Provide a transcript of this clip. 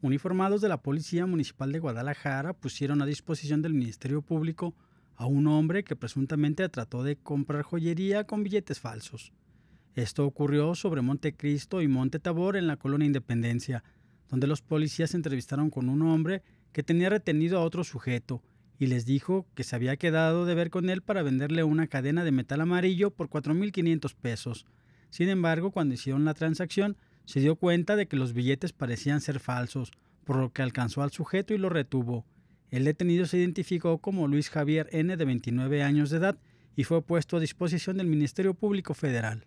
uniformados de la Policía Municipal de Guadalajara pusieron a disposición del Ministerio Público a un hombre que presuntamente trató de comprar joyería con billetes falsos. Esto ocurrió sobre Montecristo y Monte Tabor en la colonia Independencia, donde los policías entrevistaron con un hombre que tenía retenido a otro sujeto y les dijo que se había quedado de ver con él para venderle una cadena de metal amarillo por 4.500 pesos. Sin embargo, cuando hicieron la transacción, se dio cuenta de que los billetes parecían ser falsos, por lo que alcanzó al sujeto y lo retuvo. El detenido se identificó como Luis Javier N. de 29 años de edad y fue puesto a disposición del Ministerio Público Federal.